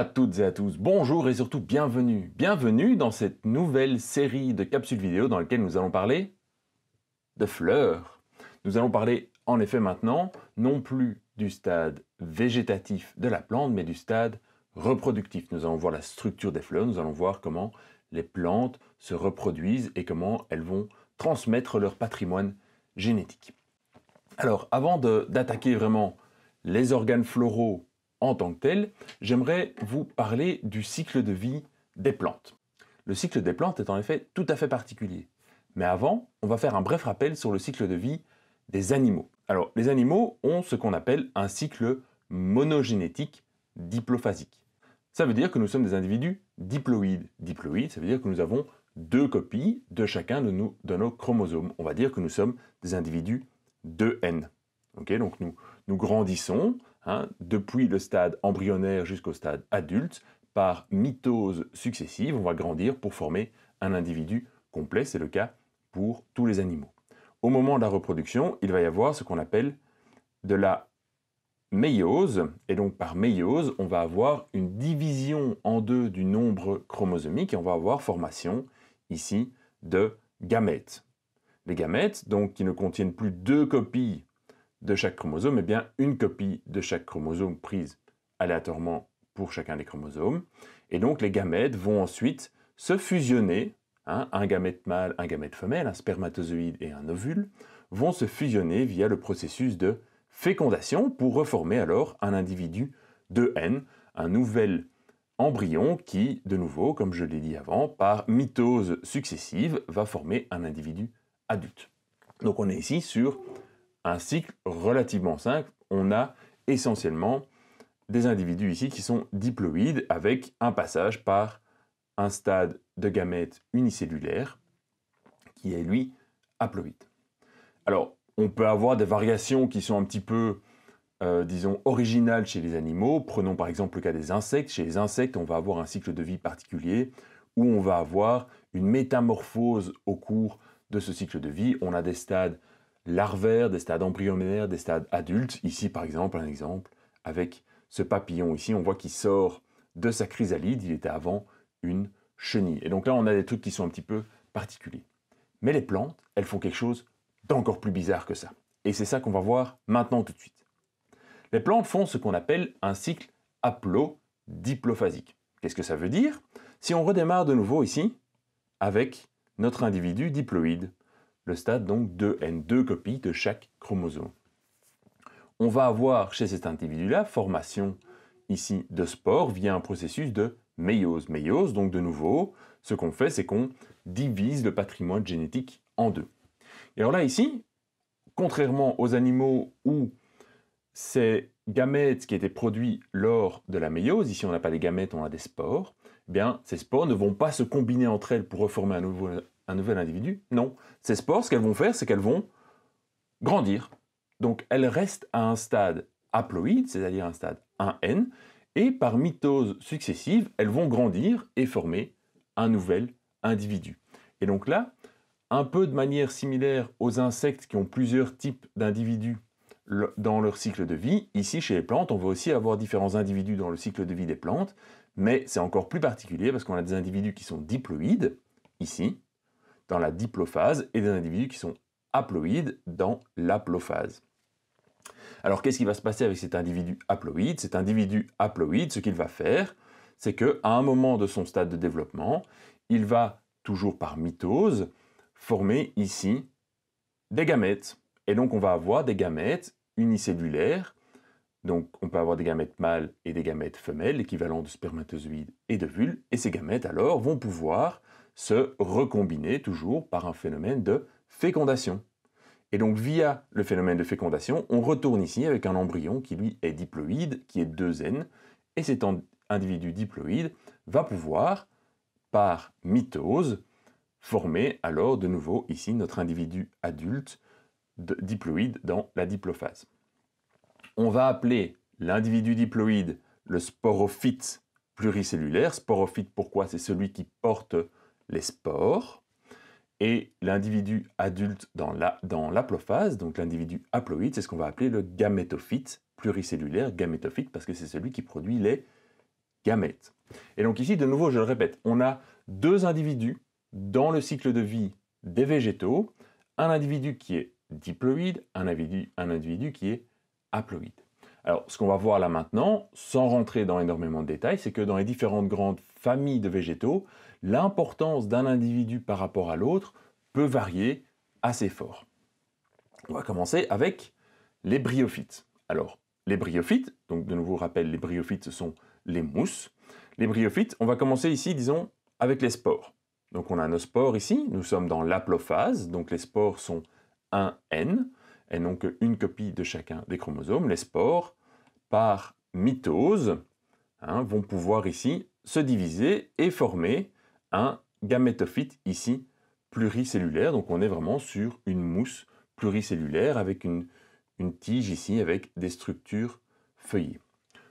à toutes et à tous, bonjour et surtout bienvenue. Bienvenue dans cette nouvelle série de capsules vidéo dans laquelle nous allons parler de fleurs. Nous allons parler en effet maintenant non plus du stade végétatif de la plante mais du stade reproductif. Nous allons voir la structure des fleurs, nous allons voir comment les plantes se reproduisent et comment elles vont transmettre leur patrimoine génétique. Alors avant d'attaquer vraiment les organes floraux en tant que tel, j'aimerais vous parler du cycle de vie des plantes. Le cycle des plantes est en effet tout à fait particulier. Mais avant, on va faire un bref rappel sur le cycle de vie des animaux. Alors, les animaux ont ce qu'on appelle un cycle monogénétique diplophasique. Ça veut dire que nous sommes des individus diploïdes. Diploïdes, ça veut dire que nous avons deux copies de chacun de, nos chromosomes. On va dire que nous sommes des individus 2 N. donc nous grandissons, Hein, depuis le stade embryonnaire jusqu'au stade adulte, par mitose successive, on va grandir pour former un individu complet, c'est le cas pour tous les animaux. Au moment de la reproduction, il va y avoir ce qu'on appelle de la méiose, et donc par méiose, on va avoir une division en deux du nombre chromosomique, et on va avoir formation ici de gamètes. Les gamètes, donc qui ne contiennent plus deux copies de chaque chromosome, et eh bien une copie de chaque chromosome prise aléatoirement pour chacun des chromosomes. Et donc les gamètes vont ensuite se fusionner, hein, un gamète mâle, un gamète femelle, un spermatozoïde et un ovule, vont se fusionner via le processus de fécondation pour reformer alors un individu de N, un nouvel embryon qui, de nouveau, comme je l'ai dit avant, par mitose successive, va former un individu adulte. Donc on est ici sur un cycle relativement simple. On a essentiellement des individus ici qui sont diploïdes avec un passage par un stade de gamète unicellulaire qui est lui haploïde. Alors, on peut avoir des variations qui sont un petit peu, euh, disons, originales chez les animaux. Prenons par exemple le cas des insectes. Chez les insectes, on va avoir un cycle de vie particulier où on va avoir une métamorphose au cours de ce cycle de vie. On a des stades larvaires, des stades embryonnaires, des stades adultes. Ici, par exemple, un exemple avec ce papillon. Ici, on voit qu'il sort de sa chrysalide. Il était avant une chenille. Et donc là, on a des trucs qui sont un petit peu particuliers. Mais les plantes, elles font quelque chose d'encore plus bizarre que ça. Et c'est ça qu'on va voir maintenant tout de suite. Les plantes font ce qu'on appelle un cycle haplo diplophasique Qu'est-ce que ça veut dire Si on redémarre de nouveau ici, avec notre individu diploïde le stade donc de N2 copies de chaque chromosome. On va avoir chez cet individu-là formation ici de spores via un processus de méiose. Méiose, donc de nouveau, ce qu'on fait, c'est qu'on divise le patrimoine génétique en deux. Et alors là, ici, contrairement aux animaux où ces gamètes qui étaient produits lors de la méiose, ici on n'a pas des gamètes, on a des spores, eh bien ces spores ne vont pas se combiner entre elles pour reformer un nouveau un nouvel individu. Non. Ces spores, ce qu'elles vont faire, c'est qu'elles vont grandir. Donc elles restent à un stade haploïde, c'est-à-dire un stade 1N, et par mitose successive, elles vont grandir et former un nouvel individu. Et donc là, un peu de manière similaire aux insectes qui ont plusieurs types d'individus dans leur cycle de vie, ici chez les plantes, on va aussi avoir différents individus dans le cycle de vie des plantes, mais c'est encore plus particulier parce qu'on a des individus qui sont diploïdes, ici, dans la diplophase et des individus qui sont haploïdes dans l'haplophase. Alors qu'est-ce qui va se passer avec cet individu haploïde Cet individu haploïde, ce qu'il va faire, c'est qu'à un moment de son stade de développement, il va, toujours par mitose, former ici des gamètes. Et donc on va avoir des gamètes unicellulaires. Donc on peut avoir des gamètes mâles et des gamètes femelles, l'équivalent de spermatozoïdes et de vules, Et ces gamètes alors vont pouvoir se recombiner toujours par un phénomène de fécondation. Et donc via le phénomène de fécondation, on retourne ici avec un embryon qui lui est diploïde, qui est 2N, et cet individu diploïde va pouvoir, par mitose, former alors de nouveau ici notre individu adulte diploïde dans la diplophase. On va appeler l'individu diploïde le sporophyte pluricellulaire. Sporophyte, pourquoi C'est celui qui porte les spores, et l'individu adulte dans l'haplophase, donc l'individu haploïde, c'est ce qu'on va appeler le gamétophyte pluricellulaire, gamétophyte, parce que c'est celui qui produit les gamètes. Et donc ici, de nouveau, je le répète, on a deux individus dans le cycle de vie des végétaux, un individu qui est diploïde, un un individu qui est haploïde. Alors, ce qu'on va voir là maintenant, sans rentrer dans énormément de détails, c'est que dans les différentes grandes familles de végétaux, l'importance d'un individu par rapport à l'autre peut varier assez fort. On va commencer avec les bryophytes. Alors, les bryophytes, donc de nouveau rappel, les bryophytes, ce sont les mousses. Les bryophytes, on va commencer ici, disons, avec les spores. Donc on a nos spores ici, nous sommes dans l'aplophase, donc les spores sont 1N et non qu'une copie de chacun des chromosomes, les spores, par mitose, hein, vont pouvoir ici se diviser et former un gamétophyte ici pluricellulaire. Donc on est vraiment sur une mousse pluricellulaire avec une, une tige ici avec des structures feuillées.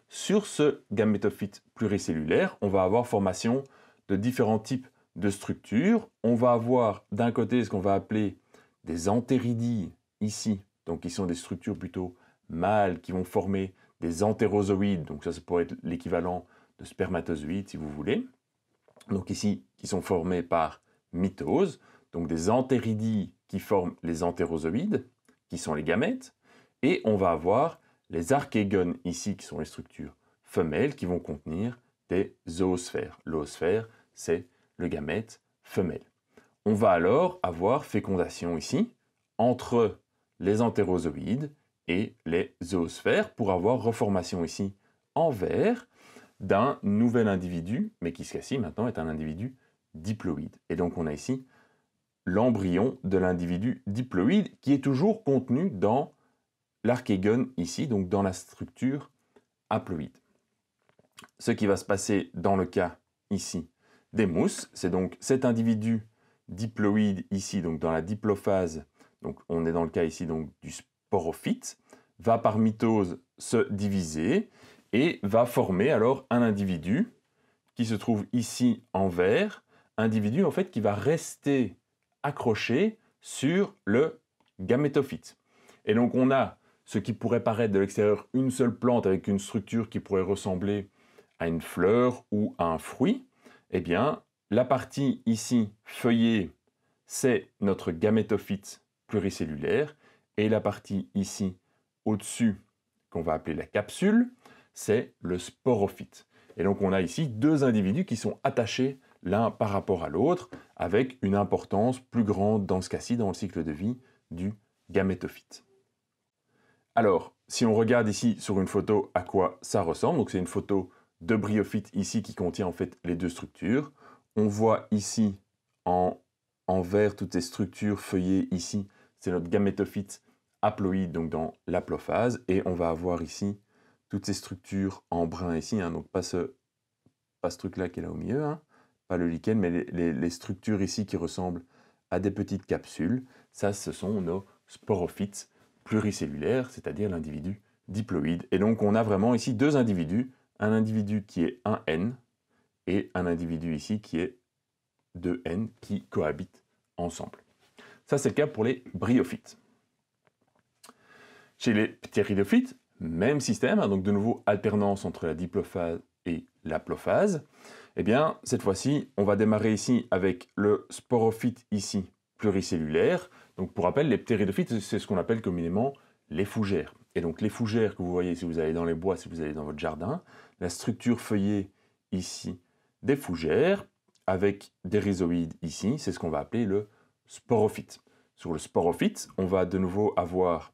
Sur ce gamétophyte pluricellulaire, on va avoir formation de différents types de structures. On va avoir d'un côté ce qu'on va appeler des entéridies ici donc qui sont des structures plutôt mâles qui vont former des entérozoïdes, donc ça, ça pourrait être l'équivalent de spermatozoïdes si vous voulez, donc ici qui sont formés par mitose, donc des entéridies qui forment les entérozoïdes, qui sont les gamètes, et on va avoir les archégones ici qui sont les structures femelles qui vont contenir des zoosphères. L'oosphère, c'est le gamète femelle. On va alors avoir fécondation ici entre les entérozoïdes et les zoosphères pour avoir reformation ici en vert d'un nouvel individu, mais qui ce cas-ci maintenant est un individu diploïde. Et donc on a ici l'embryon de l'individu diploïde qui est toujours contenu dans l'archégone ici, donc dans la structure haploïde. Ce qui va se passer dans le cas ici des mousses, c'est donc cet individu diploïde ici, donc dans la diplophase donc on est dans le cas ici donc, du sporophyte, va par mitose se diviser et va former alors un individu qui se trouve ici en vert, individu en fait qui va rester accroché sur le gamétophyte. Et donc on a ce qui pourrait paraître de l'extérieur une seule plante avec une structure qui pourrait ressembler à une fleur ou à un fruit, eh bien la partie ici feuillée, c'est notre gamétophyte pluricellulaire. Et la partie ici au-dessus, qu'on va appeler la capsule, c'est le sporophyte. Et donc on a ici deux individus qui sont attachés l'un par rapport à l'autre, avec une importance plus grande dans ce cas-ci, dans le cycle de vie du gamétophyte. Alors, si on regarde ici sur une photo à quoi ça ressemble, donc c'est une photo de bryophyte ici qui contient en fait les deux structures. On voit ici en, vert toutes ces structures feuillées ici c'est notre gamétophyte haploïde, donc dans l'haplophase, et on va avoir ici toutes ces structures en brun ici, hein. donc pas ce, truc-là qui est là au milieu, hein. pas le lichen, mais les, structures ici qui ressemblent à des petites capsules, ça ce sont nos sporophytes pluricellulaires, c'est-à-dire l'individu diploïde. Et donc on a vraiment ici deux individus, un individu qui est un N et un individu ici qui est 2N qui cohabitent ensemble. Ça, c'est le cas pour les bryophytes. Chez les ptéridophytes, même système, hein, donc de nouveau alternance entre la diplophase et l'aplophase. Eh bien, cette fois-ci, on va démarrer ici avec le sporophyte ici pluricellulaire. Donc, pour rappel, les ptéridophytes, c'est ce qu'on appelle communément les fougères. Et donc, les fougères que vous voyez si vous allez dans les bois, si vous allez dans votre jardin, la structure feuillée ici des fougères, avec des rhizoïdes ici, c'est ce qu'on va appeler le sporophyte. Sur le sporophyte, on va de nouveau avoir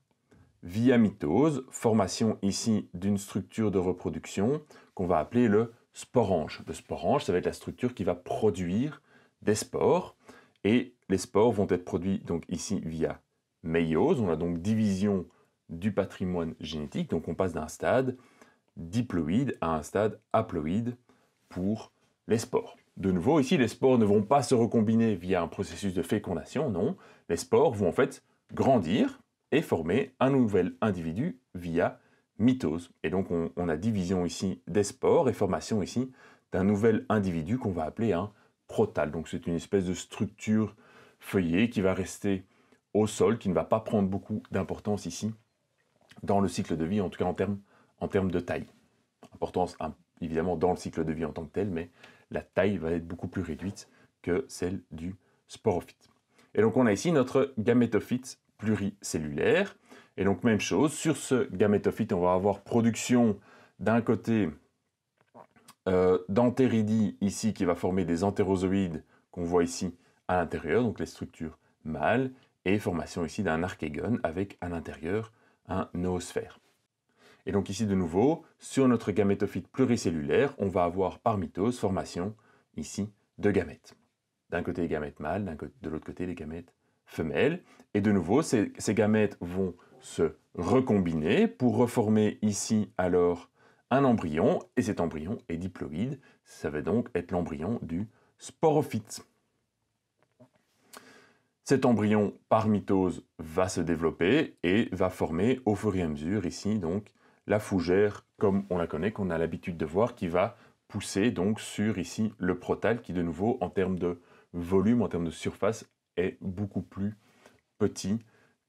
via mitose, formation ici d'une structure de reproduction qu'on va appeler le sporange. Le sporange, ça va être la structure qui va produire des spores. Et les spores vont être produits donc ici via méiose. On a donc division du patrimoine génétique. Donc on passe d'un stade diploïde à un stade haploïde pour les spores. De nouveau, ici, les spores ne vont pas se recombiner via un processus de fécondation, non. Les spores vont en fait grandir et former un nouvel individu via mitose. Et donc, on, a division ici des spores et formation ici d'un nouvel individu qu'on va appeler un protal. Donc, c'est une espèce de structure feuillée qui va rester au sol, qui ne va pas prendre beaucoup d'importance ici dans le cycle de vie, en tout cas en termes de taille. Importance un évidemment dans le cycle de vie en tant que tel, mais la taille va être beaucoup plus réduite que celle du sporophyte. Et donc on a ici notre gamétophyte pluricellulaire. Et donc même chose, sur ce gamétophyte, on va avoir production d'un côté euh, ici qui va former des entérozoïdes qu'on voit ici à l'intérieur, donc les structures mâles, et formation ici d'un archégone avec à l'intérieur un noosphère. Et donc ici de nouveau, sur notre gamétophyte pluricellulaire, on va avoir par mitose formation ici de gamètes. D'un côté les gamètes mâles, de l'autre côté les gamètes femelles. Et de nouveau, ces, gamètes vont se recombiner pour reformer ici alors un embryon, et cet embryon est diploïde, ça va donc être l'embryon du sporophyte. Cet embryon par mitose va se développer et va former au fur et à mesure ici donc la fougère, comme on la connaît, qu'on a l'habitude de voir, qui va pousser donc sur ici le protal, qui de nouveau, en termes de volume, en termes de surface, est beaucoup plus petit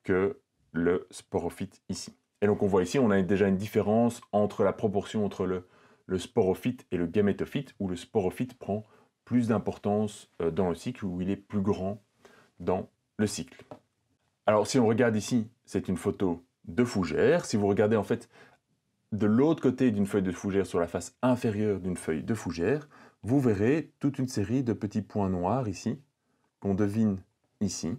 que le sporophyte ici. Et donc on voit ici, on a déjà une différence entre la proportion entre le, le sporophyte et le gamétophyte, où le sporophyte prend plus d'importance euh, dans le cycle, où il est plus grand dans le cycle. Alors si on regarde ici, c'est une photo de fougère. Si vous regardez en fait de l'autre côté d'une feuille de fougère, sur la face inférieure d'une feuille de fougère, vous verrez toute une série de petits points noirs ici, qu'on devine ici.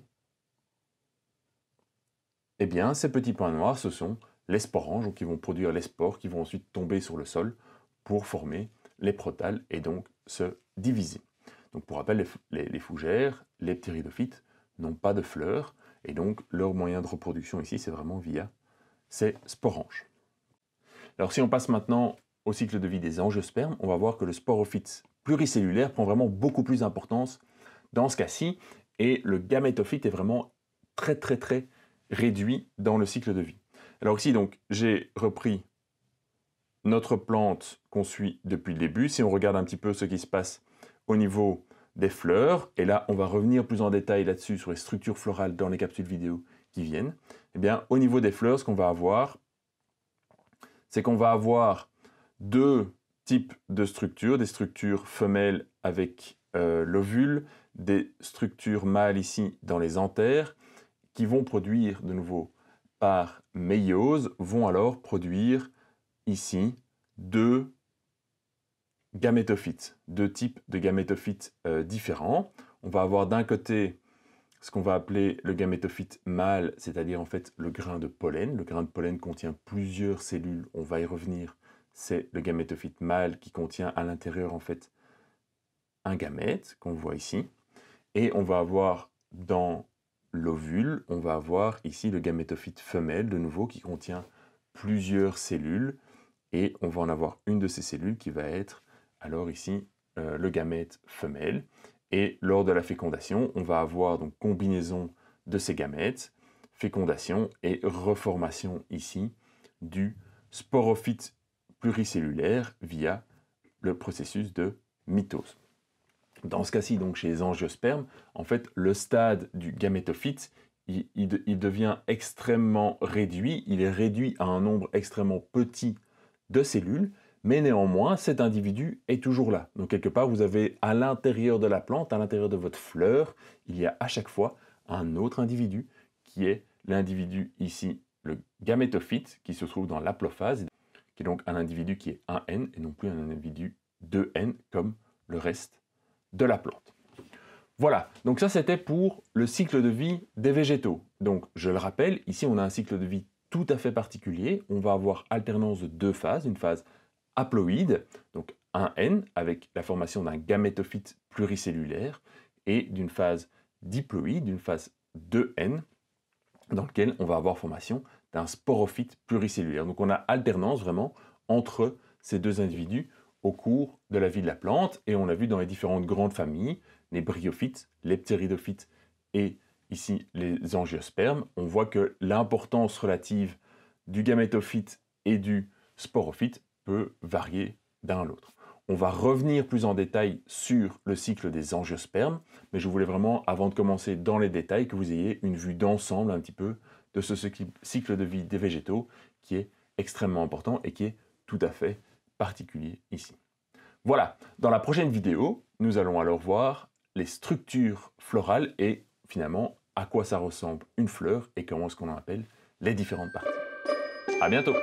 Eh bien, ces petits points noirs, ce sont les sporanges, qui vont produire les spores, qui vont ensuite tomber sur le sol pour former les protales et donc se diviser. Donc pour rappel, les, les fougères, les ptéridophytes, n'ont pas de fleurs, et donc leur moyen de reproduction ici, c'est vraiment via ces sporanges. Alors si on passe maintenant au cycle de vie des angiospermes, on va voir que le sporophyte pluricellulaire prend vraiment beaucoup plus d'importance dans ce cas-ci, et le gamétophyte est vraiment très très très réduit dans le cycle de vie. Alors ici donc j'ai repris notre plante qu'on suit depuis le début. Si on regarde un petit peu ce qui se passe au niveau des fleurs, et là on va revenir plus en détail là-dessus sur les structures florales dans les capsules vidéo qui viennent, eh bien au niveau des fleurs, ce qu'on va avoir, c'est qu'on va avoir deux types de structures, des structures femelles avec euh, l'ovule, des structures mâles ici dans les anthères, qui vont produire de nouveau par méiose, vont alors produire ici deux gamétophytes, deux types de gamétophytes euh, différents. On va avoir d'un côté ce qu'on va appeler le gamétophyte mâle, c'est-à-dire en fait le grain de pollen. Le grain de pollen contient plusieurs cellules, on va y revenir. C'est le gamétophyte mâle qui contient à l'intérieur en fait un gamète qu'on voit ici. Et on va avoir dans l'ovule, on va avoir ici le gamétophyte femelle de nouveau qui contient plusieurs cellules. Et on va en avoir une de ces cellules qui va être alors ici euh, le gamète femelle. Et lors de la fécondation, on va avoir donc combinaison de ces gamètes, fécondation et reformation ici du sporophyte pluricellulaire via le processus de mitose. Dans ce cas-ci, donc chez les angiospermes, en fait, le stade du gamétophyte, il, devient extrêmement réduit, il est réduit à un nombre extrêmement petit de cellules, mais néanmoins, cet individu est toujours là. Donc quelque part, vous avez à l'intérieur de la plante, à l'intérieur de votre fleur, il y a à chaque fois un autre individu qui est l'individu ici, le gamétophyte, qui se trouve dans l'aplophase, qui est donc un individu qui est 1N et non plus un individu 2N comme le reste de la plante. Voilà, donc ça c'était pour le cycle de vie des végétaux. Donc je le rappelle, ici on a un cycle de vie tout à fait particulier. On va avoir alternance de deux phases, une phase haploïde, donc 1 N avec la formation d'un gamétophyte pluricellulaire et d'une phase diploïde, d'une phase 2N, dans lequel on va avoir formation d'un sporophyte pluricellulaire. Donc on a alternance vraiment entre ces deux individus au cours de la vie de la plante et on l'a vu dans les différentes grandes familles, les bryophytes, les ptéridophytes et ici les angiospermes, on voit que l'importance relative du gamétophyte et du sporophyte varier d'un à l'autre. On va revenir plus en détail sur le cycle des angiospermes, mais je voulais vraiment, avant de commencer dans les détails, que vous ayez une vue d'ensemble un petit peu de ce cycle de vie des végétaux qui est extrêmement important et qui est tout à fait particulier ici. Voilà, dans la prochaine vidéo, nous allons alors voir les structures florales et finalement à quoi ça ressemble une fleur et comment est-ce qu'on appelle les différentes parties. À bientôt